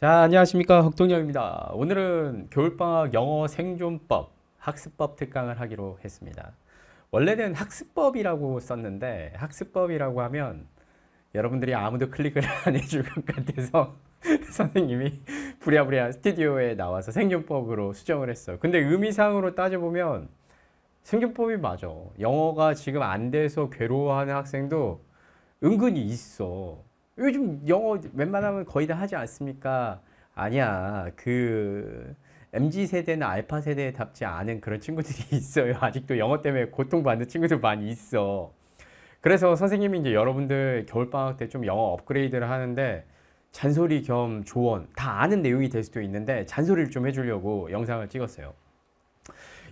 자, 안녕하십니까. 흑동엽입니다. 오늘은 겨울방학 영어 생존법, 학습법 특강을 하기로 했습니다. 원래는 학습법이라고 썼는데, 학습법이라고 하면 여러분들이 아무도 클릭을 안 해줄 것 같아서 선생님이 부랴부랴 스튜디오에 나와서 생존법으로 수정을 했어요. 근데 의미상으로 따져보면 생존법이 맞아. 영어가 지금 안 돼서 괴로워하는 학생도 은근히 있어. 요즘 영어 웬만하면 거의 다 하지 않습니까? 아니야. 그 m g 세대나 알파 세대에 답지 않은 그런 친구들이 있어요. 아직도 영어 때문에 고통받는 친구들 많이 있어. 그래서 선생님이 이제 여러분들 겨울방학 때 좀 영어 업그레이드를 하는데 잔소리 겸 조언 다 아는 내용이 될 수도 있는데 잔소리를 좀 해주려고 영상을 찍었어요.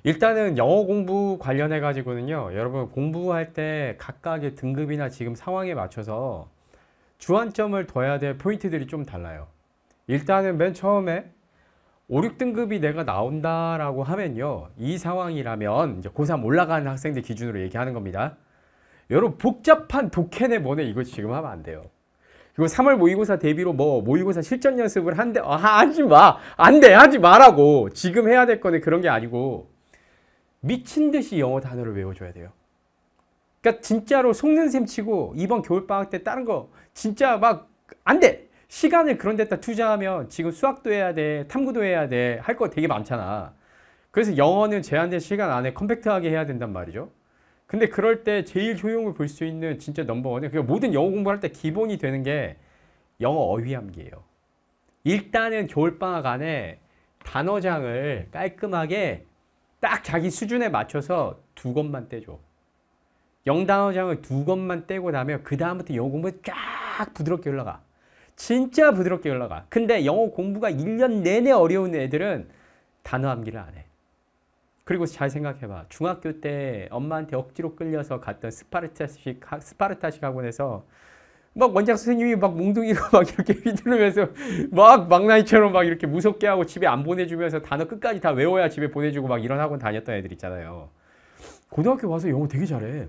일단은 영어 공부 관련해 가지고는요 여러분 공부할 때 각각의 등급이나 지금 상황에 맞춰서 주안점을 둬야 될 포인트들이 좀 달라요. 일단은 맨 처음에 5, 6등급이 내가 나온다라고 하면요. 이 상황이라면 이제 고3 올라가는 학생들 기준으로 얘기하는 겁니다. 여러분 복잡한 독해네 뭐네 이거 지금 하면 안 돼요. 그리고 3월 모의고사 대비로 뭐 모의고사 실전 연습을 한대 아, 하지 마. 안 돼. 하지 말라고. 지금 해야 될 거는 그런 게 아니고 미친 듯이 영어 단어를 외워줘야 돼요. 그러니까 진짜로 속는 셈 치고 이번 겨울방학 때 다른 거 진짜 막 안 돼! 시간을 그런 데다 투자하면 지금 수학도 해야 돼, 탐구도 해야 돼, 할 거 되게 많잖아. 그래서 영어는 제한된 시간 안에 컴팩트하게 해야 된단 말이죠. 근데 그럴 때 제일 효용을 볼 수 있는 진짜 넘버원은 그러니까 모든 영어 공부할 때 기본이 되는 게 영어 어휘 암기예요. 일단은 겨울방학 안에 단어장을 깔끔하게 딱 자기 수준에 맞춰서 두 권만 떼줘. 영단어장을 두 것만 떼고 나면 그 다음부터 영어 공부 쫙 부드럽게 올라가. 진짜 부드럽게 올라가. 근데 영어 공부가 1년 내내 어려운 애들은 단어 암기를 안 해. 그리고 잘 생각해봐. 중학교 때 엄마한테 억지로 끌려서 갔던 스파르타식, 스파르타식 학원에서 막 원장 선생님이 막 몽둥이로 막 이렇게 휘두르면서 막 막나이처럼 막 이렇게 무섭게 하고 집에 안 보내주면서 단어 끝까지 다 외워야 집에 보내주고 막 이런 학원 다녔던 애들 있잖아요. 고등학교 와서 영어 되게 잘해.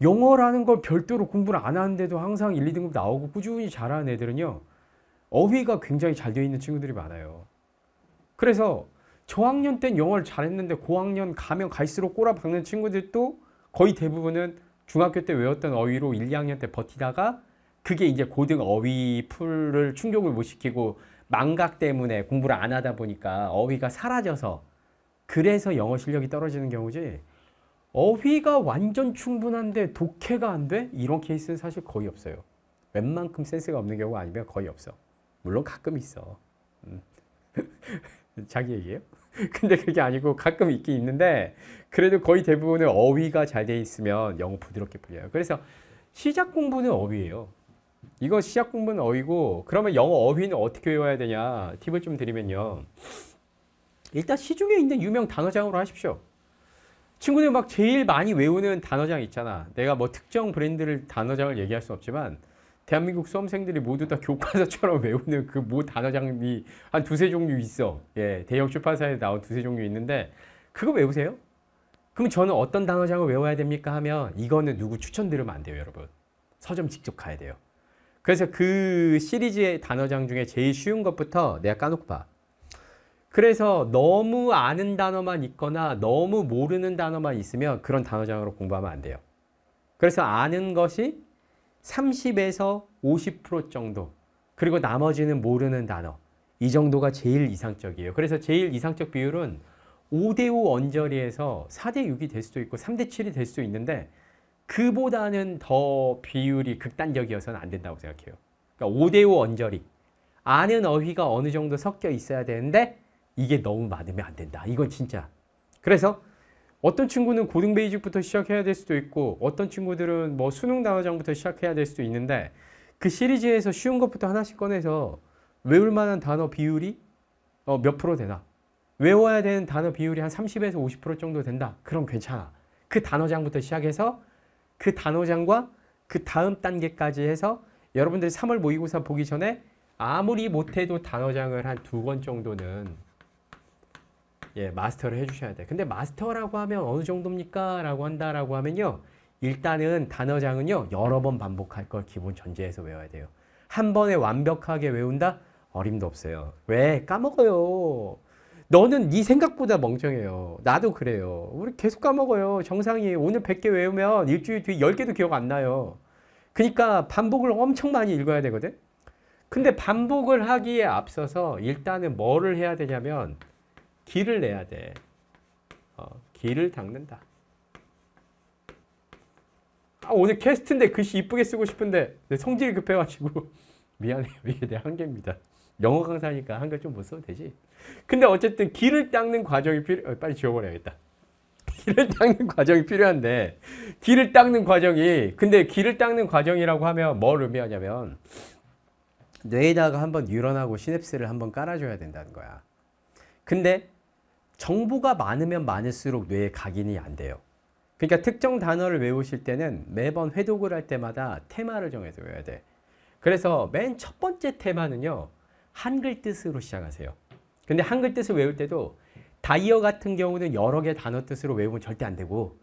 영어라는 걸 별도로 공부를 안 하는데도 항상 1, 2등급 나오고 꾸준히 잘하는 애들은요. 어휘가 굉장히 잘 되어 있는 친구들이 많아요. 그래서 저학년 땐 영어를 잘했는데 고학년 가면 갈수록 꼬라박는 친구들도 거의 대부분은 중학교 때 외웠던 어휘로 1, 2학년 때 버티다가 그게 이제 고등 어휘 풀을 충족을 못 시키고 망각 때문에 공부를 안 하다 보니까 어휘가 사라져서 그래서 영어 실력이 떨어지는 경우지 어휘가 완전 충분한데 독해가 안 돼? 이런 케이스는 사실 거의 없어요. 웬만큼 센스가 없는 경우가 아니면 거의 없어. 물론 가끔 있어. 음. 자기 얘기예요? 근데 그게 아니고 가끔 있긴 있는데 그래도 거의 대부분은 어휘가 잘 돼 있으면 영어 부드럽게 풀려요. 그래서 시작 공부는 어휘예요. 이거 시작 공부는 어휘고 그러면 영어 어휘는 어떻게 외워야 되냐 팁을 좀 드리면요. 일단 시중에 있는 유명 단어장으로 하십시오. 친구들 막 제일 많이 외우는 단어장 있잖아. 내가 뭐 특정 브랜드를 단어장을 얘기할 수 없지만 대한민국 수험생들이 모두 다 교과서처럼 외우는 그 모 단어장이 한 두세 종류 있어. 예, 대형 출판사에 나온 두세 종류 있는데 그거 외우세요? 그럼 저는 어떤 단어장을 외워야 됩니까? 하면 이거는 누구 추천드리면 안 돼요, 여러분. 서점 직접 가야 돼요. 그래서 그 시리즈의 단어장 중에 제일 쉬운 것부터 내가 까놓고 봐. 그래서 너무 아는 단어만 있거나 너무 모르는 단어만 있으면 그런 단어장으로 공부하면 안 돼요. 그래서 아는 것이 30에서 50% 정도 그리고 나머지는 모르는 단어 이 정도가 제일 이상적이에요. 그래서 제일 이상적 비율은 5대5 언저리에서 4대6이 될 수도 있고 3대7이 될 수도 있는데 그보다는 더 비율이 극단적이어서는 안 된다고 생각해요. 그러니까 5대5 언저리 아는 어휘가 어느 정도 섞여 있어야 되는데 이게 너무 많으면 안 된다. 이건 진짜. 그래서 어떤 친구는 고등 베이직부터 시작해야 될 수도 있고 어떤 친구들은 뭐 수능 단어장부터 시작해야 될 수도 있는데 그 시리즈에서 쉬운 것부터 하나씩 꺼내서 외울 만한 단어 비율이 어, 몇 프로 되나? 외워야 되는 단어 비율이 한 30에서 50% 정도 된다. 그럼 괜찮아. 그 단어장부터 시작해서 그 단어장과 그 다음 단계까지 해서 여러분들이 3월 모의고사 보기 전에 아무리 못해도 단어장을 한두권 정도는 예, 마스터를 해주셔야 돼요. 근데 마스터라고 하면 어느 정도입니까? 라고 한다라고 하면요. 일단은 단어장은요. 여러 번 반복할 걸 기본 전제에서 외워야 돼요. 한 번에 완벽하게 외운다? 어림도 없어요. 왜? 까먹어요. 너는 네 생각보다 멍청해요. 나도 그래요. 우리 계속 까먹어요. 정상이 오늘 100개 외우면 일주일 뒤에 10개도 기억 안 나요. 그러니까 반복을 엄청 많이 읽어야 되거든. 근데 반복을 하기에 앞서서 일단은 뭐를 해야 되냐면 길을 내야 돼. 어, 기를 닦는다. 아, 오늘 캐스트인데 글씨 이쁘게 쓰고 싶은데 성질이 급해가지고 미안해요. 이게 내 한계입니다. 영어 강사니까 한글 좀못 써도 되지. 근데 어쨌든 기를 닦는 과정이 필요. 어, 빨리 지워버려야겠다. 기를 닦는 과정이 필요한데 기를 닦는 과정이 근데 기를 닦는 과정이라고 하면 뭘 의미하냐면 뇌에다가 한번 뉴런하고 시냅스를 한번 깔아줘야 된다는 거야. 근데 정보가 많으면 많을수록 뇌에 각인이 안 돼요. 그러니까 특정 단어를 외우실 때는 매번 회독을 할 때마다 테마를 정해서 외워야 돼. 그래서 맨 첫 번째 테마는요. 한글 뜻으로 시작하세요. 근데 한글 뜻을 외울 때도 다이어 같은 경우는 여러 개 단어 뜻으로 외우면 절대 안 되고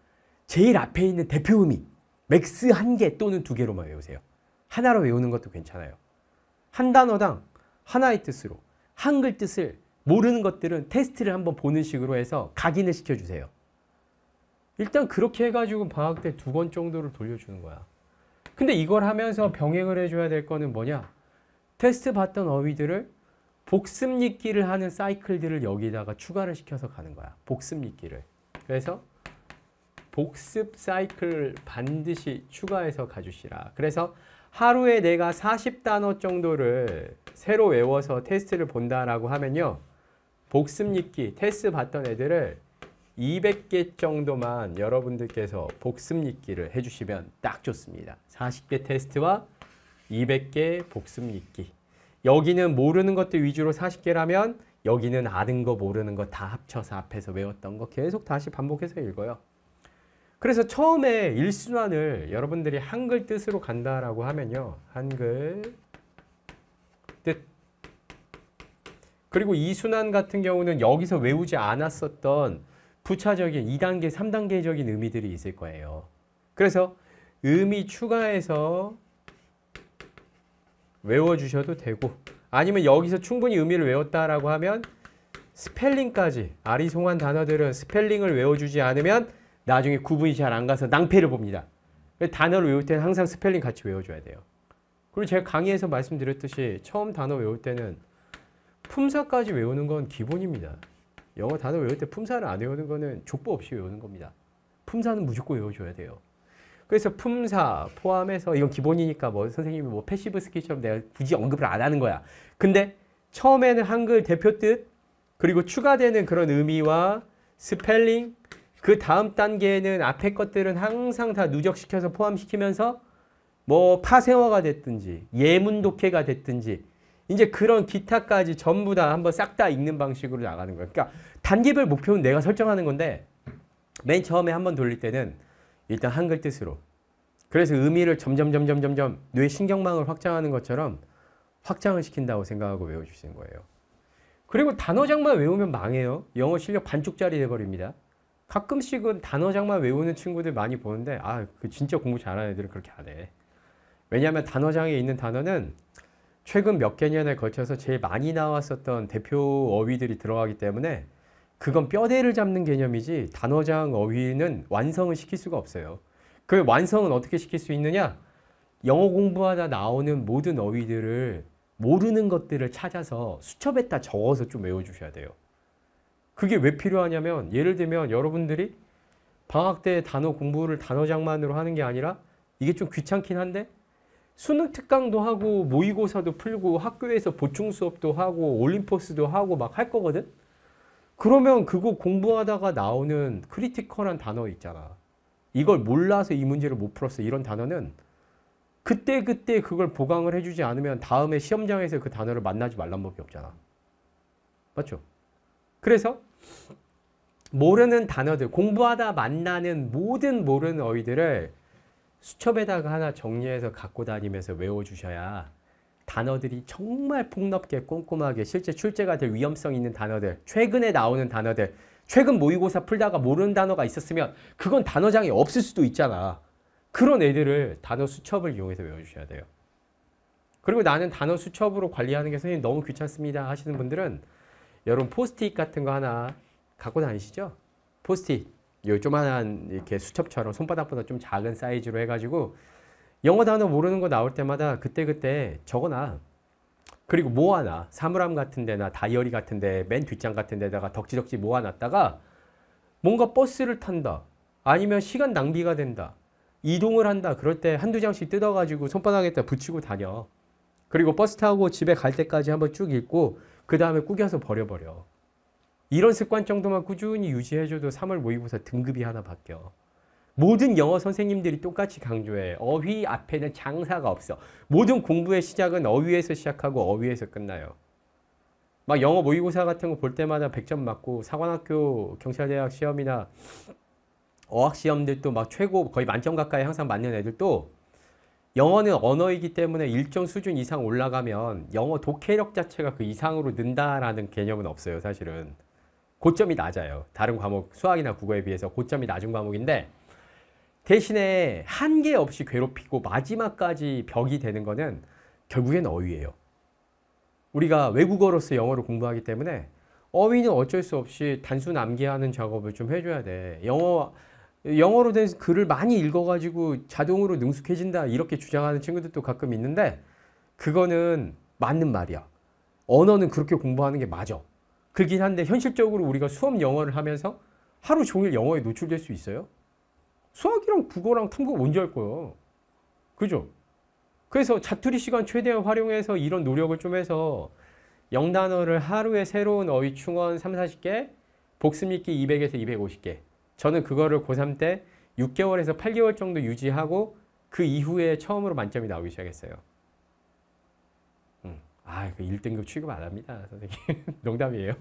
제일 앞에 있는 대표음이 맥스 한 개 또는 두 개로만 외우세요. 하나로 외우는 것도 괜찮아요. 한 단어당 하나의 뜻으로 한글 뜻을 모르는 것들은 테스트를 한번 보는 식으로 해서 각인을 시켜주세요. 일단 그렇게 해가지고 방학 때 두 권 정도를 돌려주는 거야. 근데 이걸 하면서 병행을 해줘야 될 거는 뭐냐? 테스트 봤던 어휘들을 복습 읽기를 하는 사이클들을 여기다가 추가를 시켜서 가는 거야. 복습 읽기를. 그래서 복습 사이클 반드시 추가해서 가주시라. 그래서 하루에 내가 40단어 정도를 새로 외워서 테스트를 본다라고 하면요. 복습 읽기 테스트 봤던 애들을 200개 정도만 여러분들께서 복습 읽기를 해주시면 딱 좋습니다. 40개 테스트와 200개 복습 읽기. 여기는 모르는 것들 위주로 40개라면 여기는 아는 거 모르는 거 다 합쳐서 앞에서 외웠던 거 계속 다시 반복해서 읽어요. 그래서 처음에 일순환을 여러분들이 한글 뜻으로 간다라고 하면요. 한글 뜻 그리고 이순환 같은 경우는 여기서 외우지 않았었던 부차적인 2단계, 3단계적인 의미들이 있을 거예요. 그래서 의미 추가해서 외워주셔도 되고 아니면 여기서 충분히 의미를 외웠다라고 하면 스펠링까지 아리송한 단어들은 스펠링을 외워주지 않으면 나중에 구분이 잘 안 가서 낭패를 봅니다. 단어를 외울 때는 항상 스펠링 같이 외워줘야 돼요. 그리고 제가 강의에서 말씀드렸듯이 처음 단어 외울 때는 품사까지 외우는 건 기본입니다. 영어 단어 외울 때 품사를 안 외우는 거는 족보 없이 외우는 겁니다. 품사는 무조건 외워줘야 돼요. 그래서 품사 포함해서 이건 기본이니까 뭐 선생님이 뭐 패시브 스킬처럼 내가 굳이 언급을 안 하는 거야. 근데 처음에는 한글 대표 뜻 그리고 추가되는 그런 의미와 스펠링 그 다음 단계에는 앞에 것들은 항상 다 누적시켜서 포함시키면서 뭐 파생어가 됐든지 예문 독해가 됐든지 이제 그런 기타까지 전부 다 한번 싹 다 읽는 방식으로 나가는 거예요. 그러니까 단계별 목표는 내가 설정하는 건데 맨 처음에 한번 돌릴 때는 일단 한글 뜻으로 그래서 의미를 점점 점점 점점 뇌 신경망을 확장하는 것처럼 확장을 시킨다고 생각하고 외워주시는 거예요. 그리고 단어장만 외우면 망해요. 영어 실력 반쪽짜리 돼버립니다. 가끔씩은 단어장만 외우는 친구들 많이 보는데 아, 그 진짜 공부 잘하는 애들은 그렇게 안 해. 왜냐하면 단어장에 있는 단어는 최근 몇 개년에 걸쳐서 제일 많이 나왔었던 대표 어휘들이 들어가기 때문에 그건 뼈대를 잡는 개념이지 단어장 어휘는 완성을 시킬 수가 없어요. 그 완성은 어떻게 시킬 수 있느냐? 영어 공부하다 나오는 모든 어휘들을 모르는 것들을 찾아서 수첩에다 적어서 좀 외워주셔야 돼요. 그게 왜 필요하냐면 예를 들면 여러분들이 방학 때 단어 공부를 단어장만으로 하는 게 아니라 이게 좀 귀찮긴 한데 수능 특강도 하고 모의고사도 풀고 학교에서 보충 수업도 하고 올림포스도 하고 막 할 거거든? 그러면 그거 공부하다가 나오는 크리티컬한 단어 있잖아. 이걸 몰라서 이 문제를 못 풀었어. 이런 단어는 그때그때 그걸 보강을 해주지 않으면 다음에 시험장에서 그 단어를 만나지 말란 법이 없잖아. 맞죠? 그래서 모르는 단어들, 공부하다 만나는 모든 모르는 어휘들을 수첩에다가 하나 정리해서 갖고 다니면서 외워주셔야 단어들이 정말 폭넓게 꼼꼼하게 실제 출제가 될 위험성 있는 단어들, 최근에 나오는 단어들, 최근 모의고사 풀다가 모르는 단어가 있었으면 그건 단어장에 없을 수도 있잖아. 그런 애들을 단어 수첩을 이용해서 외워주셔야 돼요. 그리고 나는 단어 수첩으로 관리하는 게 선생님 너무 귀찮습니다 하시는 분들은 여러분 포스트잇 같은 거 하나 갖고 다니시죠? 포스트잇. 요조만한 이렇게 수첩처럼 손바닥보다 좀 작은 사이즈로 해가지고 영어 단어 모르는 거 나올 때마다 그때그때 적어놔. 그리고 모아놔. 사물함 같은 데나 다이어리 같은 데, 맨 뒷장 같은 데다가 덕지덕지 모아놨다가 뭔가 버스를 탄다. 아니면 시간 낭비가 된다. 이동을 한다. 그럴 때 한두 장씩 뜯어가지고 손바닥에다 붙이고 다녀. 그리고 버스 타고 집에 갈 때까지 한번 쭉 읽고 그 다음에 꾸겨서 버려버려. 이런 습관 정도만 꾸준히 유지해줘도 3월 모의고사 등급이 하나 바뀌어. 모든 영어 선생님들이 똑같이 강조해. 어휘 앞에는 장사가 없어. 모든 공부의 시작은 어휘에서 시작하고 어휘에서 끝나요. 막 영어 모의고사 같은 거 볼 때마다 100점 맞고 사관학교 경찰대학 시험이나 어학 시험들도 막 최고 거의 만점 가까이 항상 맞는 애들도 영어는 언어이기 때문에 일정 수준 이상 올라가면 영어 독해력 자체가 그 이상으로 는다라는 개념은 없어요, 사실은. 고점이 낮아요. 다른 과목 수학이나 국어에 비해서 고점이 낮은 과목인데 대신에 한계 없이 괴롭히고 마지막까지 벽이 되는 거는 결국엔 어휘예요. 우리가 외국어로서 영어를 공부하기 때문에 어휘는 어쩔 수 없이 단순 암기하는 작업을 좀 해줘야 돼. 영어, 영어로 된 글을 많이 읽어가지고 자동으로 능숙해진다 이렇게 주장하는 친구들도 가끔 있는데 그거는 맞는 말이야. 언어는 그렇게 공부하는 게 맞아. 그긴 렇 한데 현실적으로 우리가 수업 영어를 하면서 하루 종일 영어에 노출될 수 있어요? 수학이랑 국어랑 탐구 언제 할 거예요? 그죠? 그래서 자투리 시간 최대한 활용해서 이런 노력을 좀 해서 영단어를 하루에 새로운 어휘 충원 3, 40개, 복습 읽기 200에서 250개. 저는 그거를 고3 때 6개월에서 8개월 정도 유지하고 그 이후에 처음으로 만점이 나오기 시작했어요. 아, 그 1등급 취급 안 합니다. 선생님. 농담이에요.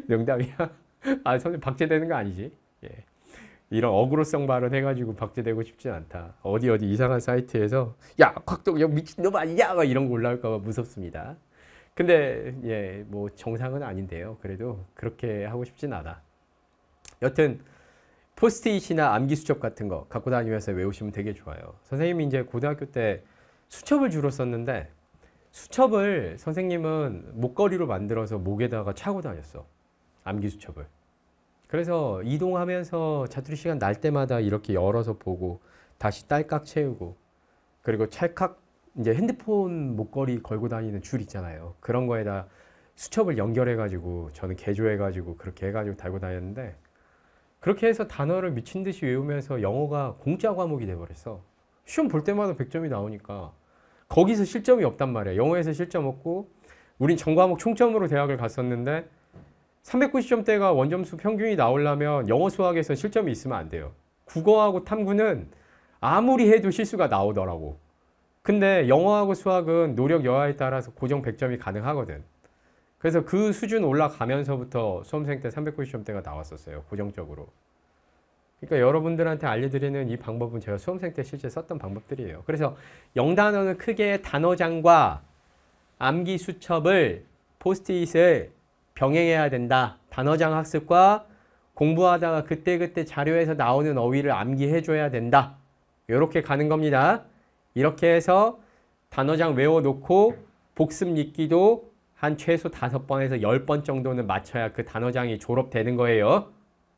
농담이야. 아, 선생님 박제되는 거 아니지? 예. 이런 어그로성 발언 해가지고 박제되고 싶진 않다. 어디 어디 이상한 사이트에서 야, 곽동 영 미친놈 아니야? 이런 거 올라올까 봐 무섭습니다. 근데 예, 뭐 정상은 아닌데요. 그래도 그렇게 하고 싶진 않아. 여튼 포스트잇이나 암기 수첩 같은 거 갖고 다니면서 외우시면 되게 좋아요. 선생님이 이제 고등학교 때 수첩을 주로 썼는데 수첩을 선생님은 목걸이로 만들어서 목에다가 차고 다녔어. 암기 수첩을. 그래서 이동하면서 자투리 시간 날 때마다 이렇게 열어서 보고 다시 딸깍 채우고 그리고 찰칵 이제 핸드폰 목걸이 걸고 다니는 줄 있잖아요. 그런 거에다 수첩을 연결해가지고 저는 개조해가지고 그렇게 해가지고 달고 다녔는데 그렇게 해서 단어를 미친 듯이 외우면서 영어가 공짜 과목이 돼버렸어. 시험 볼 때마다 100점이 나오니까 거기서 실점이 없단 말이야. 영어에서 실점 없고 우린 전과목 총점으로 대학을 갔었는데 390점대가 원점수 평균이 나오려면 영어 수학에서 실점이 있으면 안 돼요. 국어하고 탐구는 아무리 해도 실수가 나오더라고. 근데 영어하고 수학은 노력 여하에 따라서 고정 100점이 가능하거든. 그래서 그 수준 올라가면서부터 수험생 때 390점대가 나왔었어요. 고정적으로. 그러니까 여러분들한테 알려드리는 이 방법은 제가 수험생 때 실제 썼던 방법들이에요. 그래서 영단어는 크게 단어장과 암기 수첩을 포스트잇을 병행해야 된다. 단어장 학습과 공부하다가 그때그때 자료에서 나오는 어휘를 암기해줘야 된다. 이렇게 가는 겁니다. 이렇게 해서 단어장 외워놓고 복습 읽기도 한 최소 5 번에서 1 0번 정도는 맞춰야 그 단어장이 졸업되는 거예요.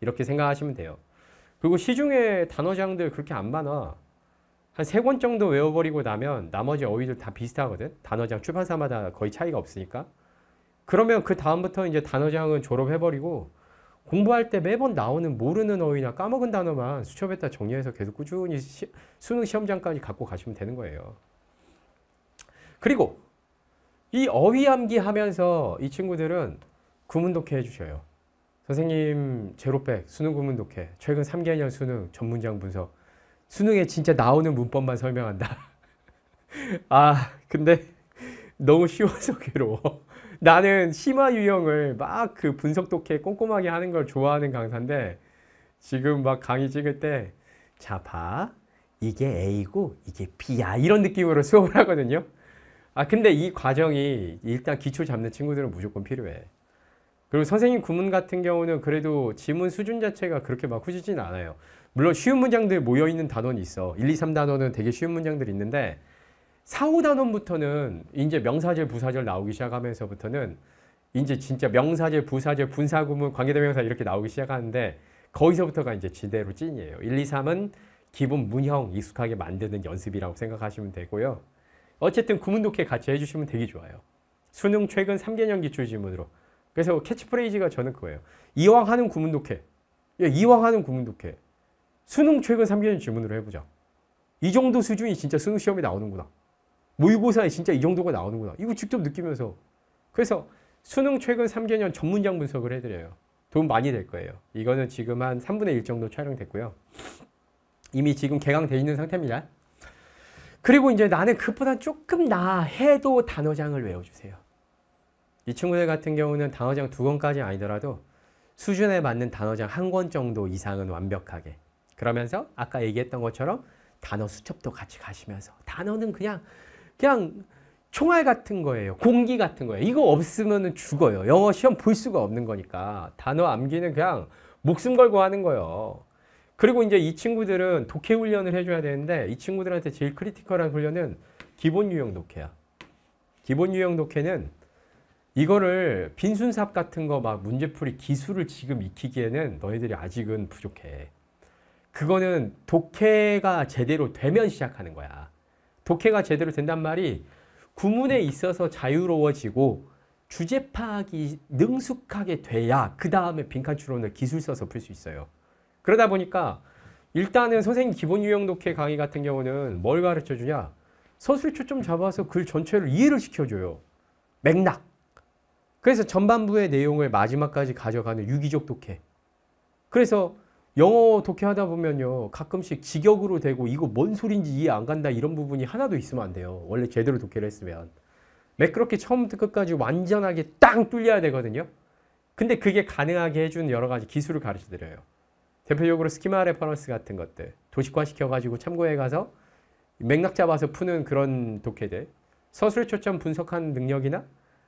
이렇게 생각하시면 돼요. 그리고 시중에 단어장들 그렇게 안 많아. 한 세 권 정도 외워버리고 나면 나머지 어휘들 다 비슷하거든. 단어장 출판사마다 거의 차이가 없으니까. 그러면 그 다음부터 이제 단어장은 졸업해버리고 공부할 때 매번 나오는 모르는 어휘나 까먹은 단어만 수첩에다 정리해서 계속 꾸준히 시, 수능 시험장까지 갖고 가시면 되는 거예요. 그리고 이 어휘암기 하면서 이 친구들은 구문독해 해주셔요. 선생님 제로백 수능 구문 독해 최근 3개년 수능 전문장 분석 수능에 진짜 나오는 문법만 설명한다. 아 근데 너무 쉬워서 괴로워. 나는 심화 유형을 막 그 분석 독해 꼼꼼하게 하는 걸 좋아하는 강사인데 지금 막 강의 찍을 때 자 봐. 이게 A고 이게 B야 이런 느낌으로 수업을 하거든요. 아 근데 이 과정이 일단 기초 잡는 친구들은 무조건 필요해. 그리고 선생님 구문 같은 경우는 그래도 지문 수준 자체가 그렇게 막 후지진 않아요. 물론 쉬운 문장들 모여있는 단원이 있어. 1, 2, 3단원은 되게 쉬운 문장들이 있는데 4, 5단원부터는 이제 명사절, 부사절 나오기 시작하면서부터는 이제 진짜 명사절, 부사절, 분사구문, 관계대명사 이렇게 나오기 시작하는데 거기서부터가 이제 진대로 찐이에요. 1, 2, 3은 기본 문형 익숙하게 만드는 연습이라고 생각하시면 되고요. 어쨌든 구문 독해 같이 해주시면 되게 좋아요. 수능 최근 3개년 기출지문으로 그래서 캐치프레이즈가 저는 그거예요. 이왕 하는 구문 독해. 예, 이왕 하는 구문 독해. 수능 최근 3개년 질문으로 해보자. 이 정도 수준이 진짜 수능 시험에 나오는구나. 모의고사에 진짜 이 정도가 나오는구나. 이거 직접 느끼면서. 그래서 수능 최근 3개년 전문장 분석을 해드려요. 돈 많이 될 거예요. 이거는 지금 한 3분의 1 정도 촬영됐고요. 이미 지금 개강돼 있는 상태입니다. 그리고 이제 나는 그보다 조금 나해도 단어장을 외워주세요. 이 친구들 같은 경우는 단어장 두 권까지 아니더라도 수준에 맞는 단어장 한 권 정도 이상은 완벽하게. 그러면서 아까 얘기했던 것처럼 단어 수첩도 같이 가시면서 단어는 그냥 그냥 총알 같은 거예요. 공기 같은 거예요. 이거 없으면 죽어요. 영어 시험 볼 수가 없는 거니까 단어 암기는 그냥 목숨 걸고 하는 거예요. 그리고 이제 이 친구들은 독해 훈련을 해줘야 되는데 이 친구들한테 제일 크리티컬한 훈련은 기본 유형 독해야. 기본 유형 독해는 이거를 빈순삽 같은 거 막 문제풀이 기술을 지금 익히기에는 너희들이 아직은 부족해. 그거는 독해가 제대로 되면 시작하는 거야. 독해가 제대로 된단 말이 구문에 있어서 자유로워지고 주제 파악이 능숙하게 돼야 그 다음에 빈칸 추론을 기술 써서 풀 수 있어요. 그러다 보니까 일단은 선생님 기본 유형 독해 강의 같은 경우는 뭘 가르쳐 주냐? 서술 초점 잡아서 글 전체를 이해를 시켜줘요. 맥락. 그래서 전반부의 내용을 마지막까지 가져가는 유기적 독해. 그래서 영어 독해하다 보면요. 가끔씩 직역으로 되고 이거 뭔소리인지 이해 안 간다 이런 부분이 하나도 있으면 안 돼요. 원래 제대로 독해를 했으면. 매끄럽게 처음부터 끝까지 완전하게 땅 뚫려야 되거든요. 근데 그게 가능하게 해준 여러 가지 기술을 가르쳐드려요. 대표적으로 스키마 레퍼런스 같은 것들. 도식화 시켜가지고 참고해 가서 맥락 잡아서 푸는 그런 독해들. 서술 초점 분석하는 능력이나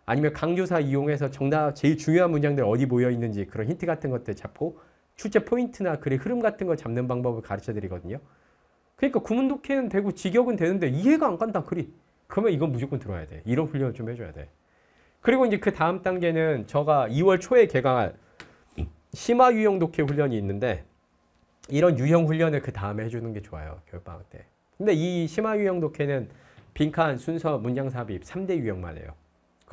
아니면 강조사 이용해서 정답 제일 중요한 문장들 어디 모여 있는지 그런 힌트 같은 것들 잡고 출제 포인트나 글의 흐름 같은 걸 잡는 방법을 가르쳐 드리거든요. 그러니까 구문 독해는 되고 직역은 되는데 이해가 안 간다 글이. 그러면 이건 무조건 들어야 돼. 이런 훈련을 좀 해줘야 돼. 그리고 이제 그 다음 단계는 저가 2월 초에 개강할 심화 유형 독해 훈련이 있는데 이런 유형 훈련을 그 다음에 해주는 게 좋아요. 겨울방학 때. 근데 이 심화 유형 독해는 빈칸 순서 문장 삽입 3대 유형만 해요.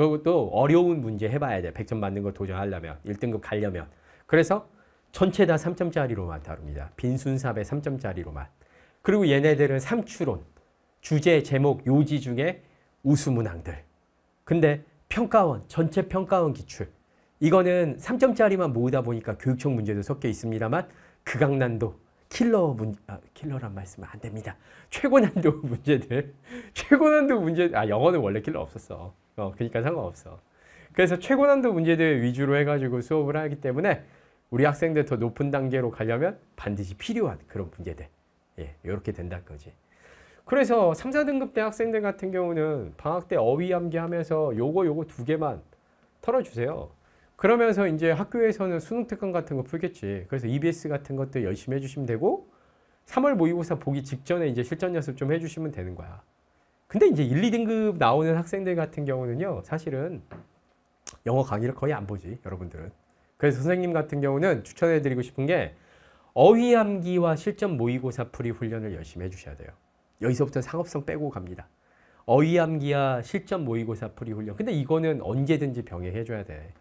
그리고또 어려운 문제 해봐야 돼. 100점 맞는 거 도전하려면. 1등급 가려면. 그래서 전체 다 3점짜리로만 다룹니다. 빈순삽의 3점짜리로만. 그리고 얘네들은 삼추론, 주제, 제목, 요지 중에 우수문항들. 근데 평가원, 전체 평가원 기출. 이거는 3점짜리만 모으다 보니까 교육청 문제도 섞여 있습니다만 극강난도, 킬러 문, 아, 킬러란 말씀은 안 됩니다. 최고난도 문제들, 최고난도 문제, 아, 영어는 원래 킬러 없었어. 어, 그러니까 상관없어. 그래서 최고난도 문제들 위주로 해가지고 수업을 하기 때문에 우리 학생들 더 높은 단계로 가려면 반드시 필요한 그런 문제들. 예, 이렇게 된다 거지. 그래서 3, 4등급 대 학생들 같은 경우는 방학 때 어휘암기 하면서 요거 요거 두 개만 털어주세요. 그러면서 이제 학교에서는 수능 특강 같은 거 풀겠지. 그래서 EBS 같은 것도 열심히 해주시면 되고 3월 모의고사 보기 직전에 이제 실전 연습 좀 해주시면 되는 거야. 근데 이제 1, 2등급 나오는 학생들 같은 경우는요. 사실은 영어 강의를 거의 안 보지, 여러분들은. 그래서 선생님 같은 경우는 추천해드리고 싶은 게 어휘암기와 실전 모의고사 풀이 훈련을 열심히 해주셔야 돼요. 여기서부터 상업성 빼고 갑니다. 어휘암기와 실전 모의고사 풀이 훈련. 근데 이거는 언제든지 병행해줘야 돼.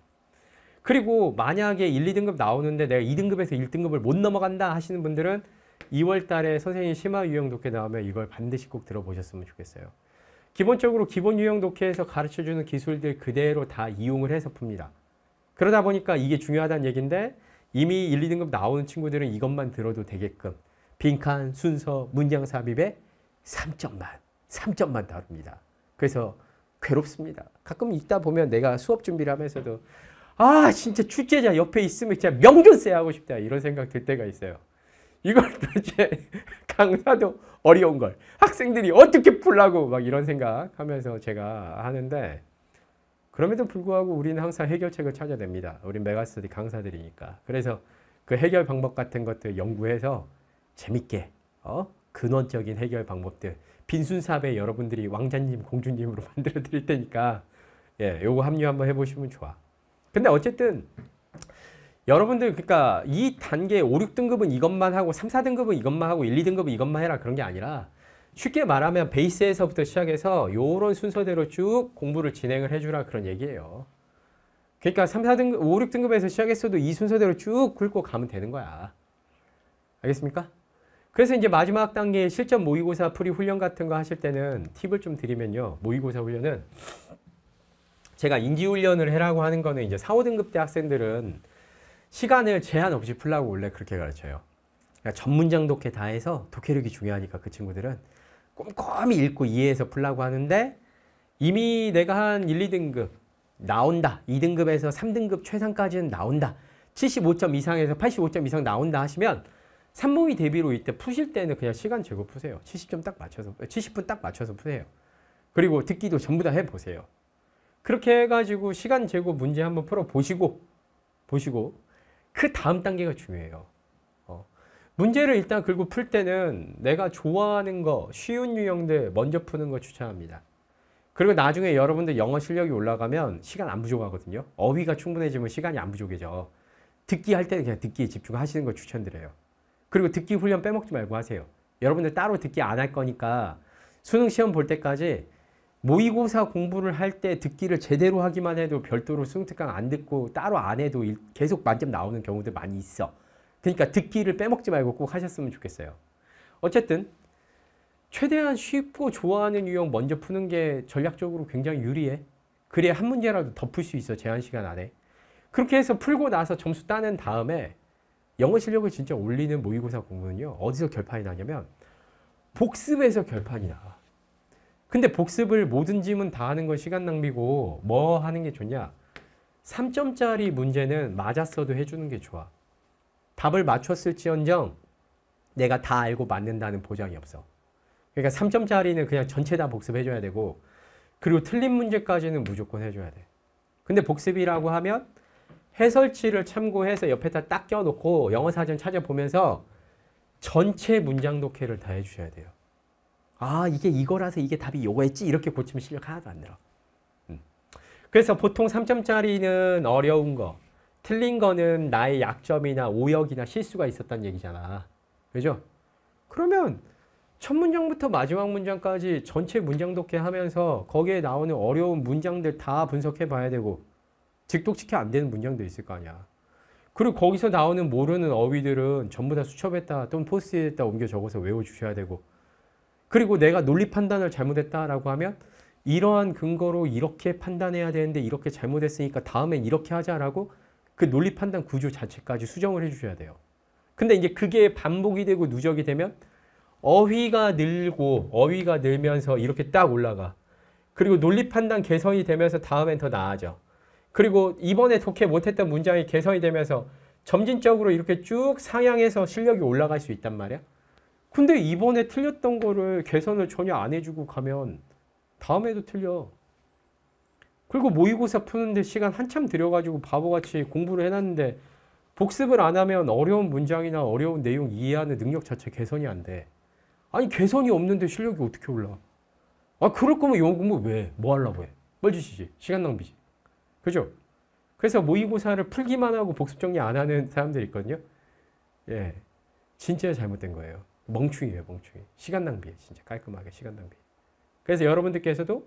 그리고 만약에 1, 2등급 나오는데 내가 2등급에서 1등급을 못 넘어간다 하시는 분들은 2월 달에 선생님 심화 유형 독해 나오면 이걸 반드시 꼭 들어보셨으면 좋겠어요. 기본적으로 기본 유형 독해에서 가르쳐주는 기술들 그대로 다 이용을 해서 풉니다. 그러다 보니까 이게 중요하다는 얘기인데 이미 1, 2등급 나오는 친구들은 이것만 들어도 되게끔 빈칸, 순서, 문장 삽입에 3점만, 3점만 다룹니다. 그래서 괴롭습니다. 가끔 읽다 보면 내가 수업 준비를 하면서도 아 진짜 출제자 옆에 있으면 진짜 명존세 하고 싶다 이런 생각 들 때가 있어요. 이걸 도대체 강사도 어려운 걸 학생들이 어떻게 풀라고 막 이런 생각하면서 제가 하는데 그럼에도 불구하고 우리는 항상 해결책을 찾아야 됩니다. 우리 메가스터디 강사들이니까. 그래서 그 해결 방법 같은 것들 연구해서 재밌게 어? 근원적인 해결 방법들 빈순사에 여러분들이 왕자님, 공주님으로 만들어 드릴 테니까 예, 요거 합류 한번 해보시면 좋아. 근데 어쨌든 여러분들 그러니까 이 단계 5, 6등급은 이것만 하고 3, 4등급은 이것만 하고 1, 2등급은 이것만 해라 그런 게 아니라 쉽게 말하면 베이스에서부터 시작해서 요런 순서대로 쭉 공부를 진행을 해주라 그런 얘기예요. 그러니까 3, 4등급, 5, 6등급에서 시작했어도 이 순서대로 쭉 긁고 가면 되는 거야. 알겠습니까? 그래서 이제 마지막 단계 실전 모의고사 풀이 훈련 같은 거 하실 때는 팁을 좀 드리면요. 모의고사 훈련은 제가 인지훈련을 해라고 하는 거는 이제 4, 5등급 대 학생들은 시간을 제한 없이 풀라고 원래 그렇게 가르쳐요. 그러니까 전문장 독해 다 해서 독해력이 중요하니까 그 친구들은 꼼꼼히 읽고 이해해서 풀라고 하는데 이미 내가 한 1, 2등급 나온다. 2등급에서 3등급 최상까지는 나온다. 75점 이상에서 85점 이상 나온다 하시면 3모의 대비로 이때 푸실 때는 그냥 시간 제고 푸세요. 70점 딱 맞춰서, 70분 딱 맞춰서 푸세요. 그리고 듣기도 전부 다 해보세요. 그렇게 해가지고 시간 제고 문제 한번 풀어보시고, 보시고, 그 다음 단계가 중요해요. 어. 문제를 일단 긁고 풀 때는 내가 좋아하는 거, 쉬운 유형들 먼저 푸는 거 추천합니다. 그리고 나중에 여러분들 영어 실력이 올라가면 시간 안 부족하거든요. 어휘가 충분해지면 시간이 안 부족해져. 듣기 할 때는 그냥 듣기에 집중하시는 걸 추천드려요. 그리고 듣기 훈련 빼먹지 말고 하세요. 여러분들 따로 듣기 안 할 거니까 수능 시험 볼 때까지 모의고사 공부를 할 때 듣기를 제대로 하기만 해도 별도로 수능특강 안 듣고 따로 안 해도 계속 만점 나오는 경우들 많이 있어. 그러니까 듣기를 빼먹지 말고 꼭 하셨으면 좋겠어요. 어쨌든 최대한 쉽고 좋아하는 유형 먼저 푸는 게 전략적으로 굉장히 유리해. 그래야 한 문제라도 덮풀수 있어, 제한시간 안에. 그렇게 해서 풀고 나서 점수 따낸 다음에 영어 실력을 진짜 올리는 모의고사 공부는요. 어디서 결판이 나냐면 복습에서 결판이 나. 와 근데 복습을 모든 짐은 다 하는 건 시간 낭비고 뭐 하는 게 좋냐? 3점짜리 문제는 맞았어도 해주는 게 좋아. 답을 맞췄을지언정 내가 다 알고 맞는다는 보장이 없어. 그러니까 3점짜리는 그냥 전체 다 복습해줘야 되고 그리고 틀린 문제까지는 무조건 해줘야 돼. 근데 복습이라고 하면 해설치를 참고해서 옆에다 딱 껴놓고 영어사전 찾아보면서 전체 문장 독해를 다 해주셔야 돼요. 아 이게 이거라서 이게 답이 요거였지 이렇게 고치면 실력 하나도 안 늘어. 음. 그래서 보통 3점짜리는 어려운 거, 틀린 거는 나의 약점이나 오역이나 실수가 있었단 얘기잖아. 그죠? 그러면 첫 문장부터 마지막 문장까지 전체 문장 독해하면서 거기에 나오는 어려운 문장들 다 분석해 봐야 되고 직독직켜안 되는 문장도 있을 거 아니야. 그리고 거기서 나오는 모르는 어휘들은 전부 다 수첩에다 또는 포스트잇에다 옮겨 적어서 외워주셔야 되고 그리고 내가 논리 판단을 잘못했다라고 하면 이러한 근거로 이렇게 판단해야 되는데 이렇게 잘못했으니까 다음엔 이렇게 하자라고 그 논리 판단 구조 자체까지 수정을 해주셔야 돼요. 근데 이제 그게 반복이 되고 누적이 되면 어휘가 늘고 어휘가 늘면서 이렇게 딱 올라가. 그리고 논리 판단 개선이 되면서 다음엔 더 나아져. 그리고 이번에 독해 못했던 문장이 개선이 되면서 점진적으로 이렇게 쭉 상향해서 실력이 올라갈 수 있단 말이야. 근데 이번에 틀렸던 거를 개선을 전혀 안 해주고 가면 다음에도 틀려. 그리고 모의고사 푸는데 시간 한참 들여가지고 바보같이 공부를 해놨는데 복습을 안 하면 어려운 문장이나 어려운 내용 이해하는 능력 자체 개선이 안 돼. 아니 개선이 없는데 실력이 어떻게 올라? 아 그럴 거면 영어 공부 왜? 뭐 하려고 해? 뻘짓이지. 시간 낭비지. 그죠? 그래서 모의고사를 풀기만 하고 복습 정리 안 하는 사람들이 있거든요. 예. 진짜 잘못된 거예요. 멍충이에요, 멍충이. 시간 낭비예요, 진짜 깔끔하게 시간 낭비. 그래서 여러분들께서도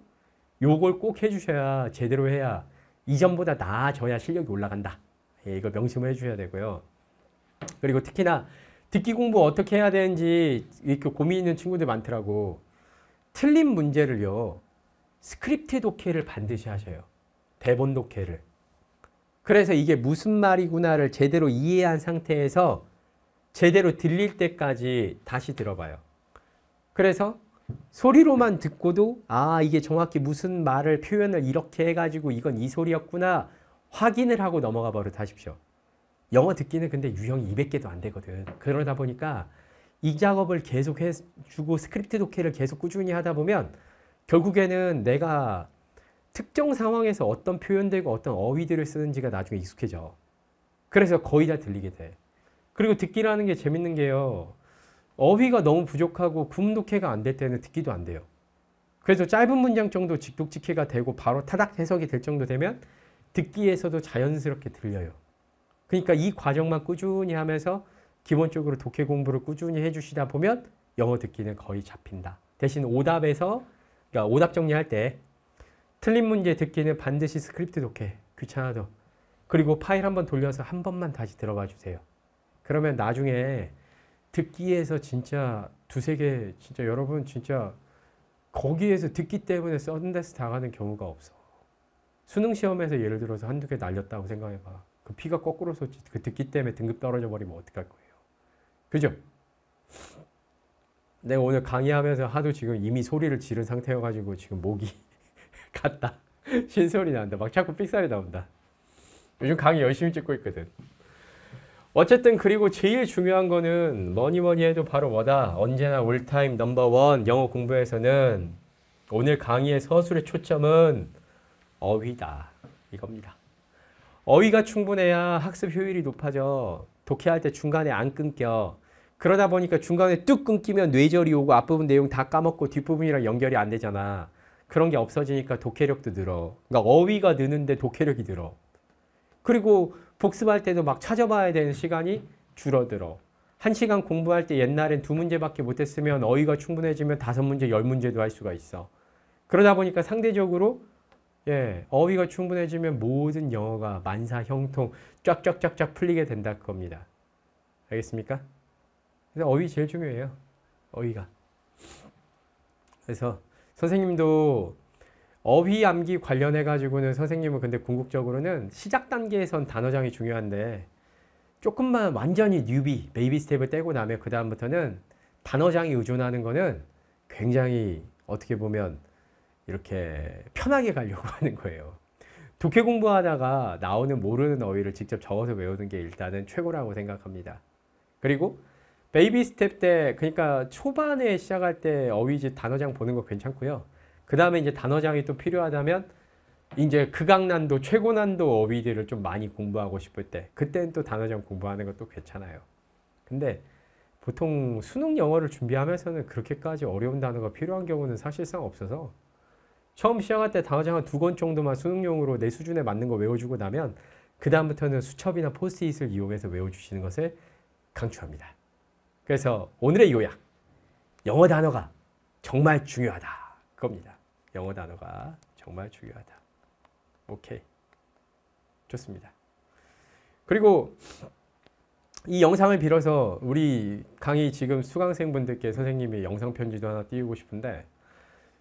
요걸 꼭 해주셔야 제대로 해야 이전보다 나아져야 실력이 올라간다. 예, 이걸 명심을 해주셔야 되고요. 그리고 특히나 듣기 공부 어떻게 해야 되는지 이렇게 고민 있는 친구들 많더라고. 틀린 문제를요. 스크립트 독해를 반드시 하셔요. 대본 독해를. 그래서 이게 무슨 말이구나를 제대로 이해한 상태에서 제대로 들릴 때까지 다시 들어봐요. 그래서 소리로만 듣고도 아 이게 정확히 무슨 말을 표현을 이렇게 해가지고 이건 이 소리였구나 확인을 하고 넘어가 버릇하십시오. 영어 듣기는 근데 유형이 200개도 안 되거든. 그러다 보니까 이 작업을 계속 해주고 스크립트 독해를 계속 꾸준히 하다 보면 결국에는 내가 특정 상황에서 어떤 표현되고 어떤 어휘들을 쓰는지가 나중에 익숙해져. 그래서 거의 다 들리게 돼. 그리고 듣기라는 게 재밌는 게요. 어휘가 너무 부족하고 구문독해가 안 될 때는 듣기도 안 돼요. 그래서 짧은 문장 정도 직독직해가 되고 바로 타닥 해석이 될 정도 되면 듣기에서도 자연스럽게 들려요. 그러니까 이 과정만 꾸준히 하면서 기본적으로 독해 공부를 꾸준히 해주시다 보면 영어 듣기는 거의 잡힌다. 대신 오답에서 그러니까 오답 정리할 때 틀린 문제 듣기는 반드시 스크립트 독해 귀찮아도 그리고 파일 한번 돌려서 한 번만 다시 들어봐 주세요. 그러면 나중에 듣기에서 진짜 두세 개, 진짜 여러분 진짜 거기에서 듣기 때문에 썬데스 당하는 경우가 없어. 수능 시험에서 예를 들어서 한두 개 날렸다고 생각해봐. 그 피가 거꾸로 솟지. 그 듣기 때문에 등급 떨어져 버리면 어떡할 거예요. 그죠? 내가 오늘 강의하면서 하도 지금 이미 소리를 지른 상태여가지고 지금 목이 갔다. 신소리 나온다. 막 자꾸 삑사리 나온다. 요즘 강의 열심히 찍고 있거든. 어쨌든 그리고 제일 중요한 거는 뭐니 뭐니 해도 바로 뭐다. 언제나 올타임 넘버원 영어 공부에서는 오늘 강의의 서술의 초점은 어휘다. 이겁니다. 어휘가 충분해야 학습 효율이 높아져. 독해할 때 중간에 안 끊겨. 그러다 보니까 중간에 뚝 끊기면 뇌절이 오고 앞부분 내용 다 까먹고 뒷부분이랑 연결이 안 되잖아. 그런 게 없어지니까 독해력도 늘어. 그러니까 어휘가 느는데 독해력이 늘어. 그리고 복습할 때도 막 찾아봐야 되는 시간이 줄어들어. 한 시간 공부할 때 옛날엔 두 문제밖에 못했으면 어휘가 충분해지면 다섯 문제, 열 문제도 할 수가 있어. 그러다 보니까 상대적으로 예, 어휘가 충분해지면 모든 영어가 만사 형통 쫙쫙쫙쫙 풀리게 된다 겁니다. 알겠습니까? 그래서 어휘 제일 중요해요. 어휘가. 그래서 선생님도 어휘 암기 관련해 가지고는 선생님은 근데 궁극적으로는 시작 단계에선 단어장이 중요한데 조금만 완전히 뉴비 베이비 스텝을 떼고 나면 그 다음부터는 단어장이 의존하는 거는 굉장히 어떻게 보면 이렇게 편하게 가려고 하는 거예요. 독해 공부하다가 나오는 모르는 어휘를 직접 적어서 외우는 게 일단은 최고라고 생각합니다. 그리고 베이비 스텝 때 그러니까 초반에 시작할 때 어휘집 단어장 보는 거 괜찮고요. 그 다음에 이제 단어장이 또 필요하다면 이제 극강난도, 최고난도 어휘들을 좀 많이 공부하고 싶을 때 그때는 또 단어장 공부하는 것도 괜찮아요. 근데 보통 수능 영어를 준비하면서는 그렇게까지 어려운 단어가 필요한 경우는 사실상 없어서 처음 시험할 때 단어장 한두권 정도만 수능용으로 내 수준에 맞는 거 외워주고 나면 그 다음부터는 수첩이나 포스트잇을 이용해서 외워주시는 것을 강추합니다. 그래서 오늘의 요약, 영어 단어가 정말 중요하다 겁니다. 영어 단어가 정말 중요하다. 오케이. 좋습니다. 그리고 이 영상을 빌어서 우리 강의 지금 수강생분들께 선생님이 영상 편지도 하나 띄우고 싶은데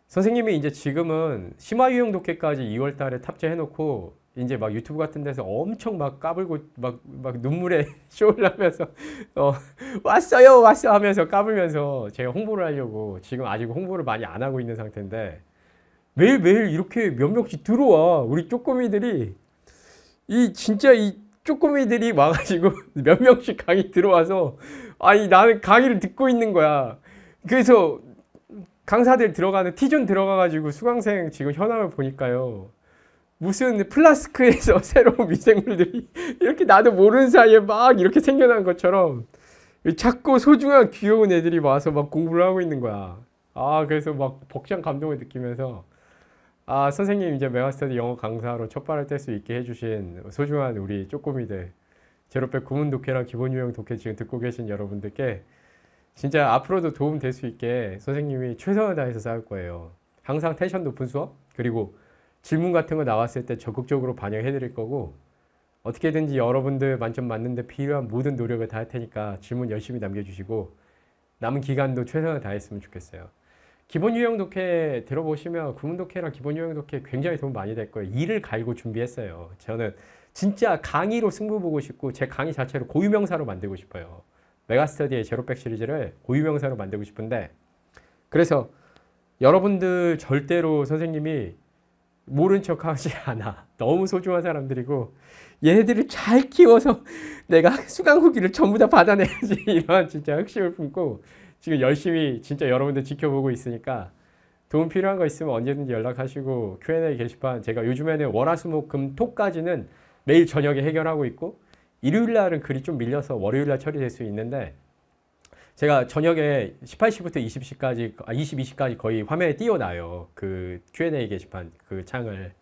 선생님이 이제 지금은 심화 유형 독해까지 2월 달에 탑재해 놓고 이제 막 유튜브 같은 데서 엄청 막 까불고 막, 막 눈물에 쇼를 하면서 어, 왔어요 왔어 하면서 까불면서 제가 홍보를 하려고 지금 아직 홍보를 많이 안 하고 있는 상태인데 매일매일 이렇게 몇 명씩 들어와. 우리 쪼꼬미들이. 이 진짜 이 쪼꼬미들이 와가지고 몇 명씩 강의 들어와서 아니 나는 강의를 듣고 있는 거야. 그래서 강사들 들어가는 티존 들어가가지고 수강생 지금 현황을 보니까요. 무슨 플라스크에서 새로운 미생물들이 이렇게 나도 모르는 사이에 막 이렇게 생겨난 것처럼 자꾸 소중한 귀여운 애들이 와서 막 공부를 하고 있는 거야. 아, 그래서 막 벅찬 감동을 느끼면서 아 선생님 이제 메가스터디 영어 강사로 첫발을 뗄 수 있게 해주신 소중한 우리 쪼꼬미들 제로백 구문 독해랑 기본 유형 독해 지금 듣고 계신 여러분들께 진짜 앞으로도 도움 될 수 있게 선생님이 최선을 다해서 쌓을 거예요. 항상 텐션 높은 수업 그리고 질문 같은 거 나왔을 때 적극적으로 반영해 드릴 거고 어떻게든지 여러분들 만점 맞는데 필요한 모든 노력을 다 할 테니까 질문 열심히 남겨주시고 남은 기간도 최선을 다했으면 좋겠어요. 기본 유형 독해 들어보시면 구문 독해랑 기본 유형 독해 굉장히 도움 많이 될 거예요. 이를 갈고 준비했어요. 저는 진짜 강의로 승부 보고 싶고 제 강의 자체를 고유명사로 만들고 싶어요. 메가스터디의 제로백 시리즈를 고유명사로 만들고 싶은데 그래서 여러분들 절대로 선생님이 모른 척 하지 않아. 너무 소중한 사람들이고 얘네들을 잘 키워서 내가 수강 후기를 전부 다 받아내야지 이런 진짜 흑심을 품고 지금 열심히 진짜 여러분들 지켜보고 있으니까 도움 필요한 거 있으면 언제든지 연락하시고 Q&A 게시판 제가 요즘에는 월화수목금토까지는 매일 저녁에 해결하고 있고 일요일 날은 글이 좀 밀려서 월요일 날 처리될 수 있는데 제가 저녁에 18시부터 20시까지 아 22시까지 거의 화면에 띄어나요. 그 Q&A 게시판 그 창을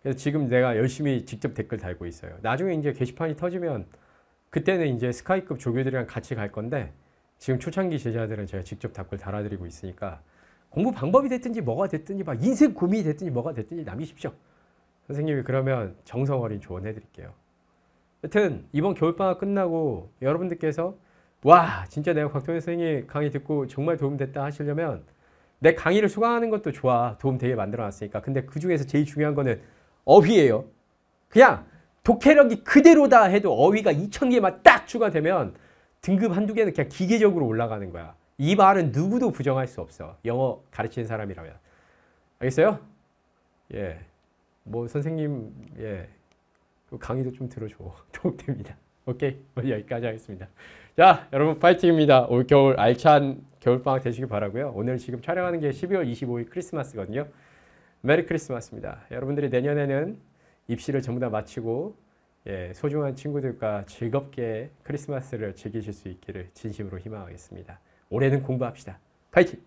그래서 지금 내가 열심히 직접 댓글 달고 있어요. 나중에 이제 게시판이 터지면 그때는 이제 스카이급 조교들이랑 같이 갈 건데 지금 초창기 제자들은 제가 직접 답글 달아드리고 있으니까 공부 방법이 됐든지 뭐가 됐든지 막 인생 고민이 됐든지 뭐가 됐든지 남기십시오. 선생님이 그러면 정성 어린 조언 해드릴게요. 여튼 이번 겨울방학 끝나고 여러분들께서 와 진짜 내가 곽동현 선생님 강의 듣고 정말 도움됐다 하시려면 내 강의를 수강하는 것도 좋아 도움 되게 만들어놨으니까 근데 그 중에서 제일 중요한 거는 어휘예요 그냥 독해력이 그대로다 해도 어휘가 2,000개만 딱 추가되면 등급 한두 개는 그냥 기계적으로 올라가는 거야. 이 말은 누구도 부정할 수 없어. 영어 가르치는 사람이라면. 알겠어요? 예. 뭐 선생님 예. 그 강의도 좀 들어줘. 도움됩니다. 오케이. 여기까지 하겠습니다. 자, 여러분 파이팅입니다. 올 겨울 알찬 겨울방학 되시길 바라고요. 오늘 지금 촬영하는 게 12월 25일 크리스마스거든요. 메리 크리스마스입니다. 여러분들이 내년에는 입시를 전부 다 마치고 예, 소중한 친구들과 즐겁게 크리스마스를 즐기실 수 있기를 진심으로 희망하겠습니다. 올해는 공부합시다. 파이팅!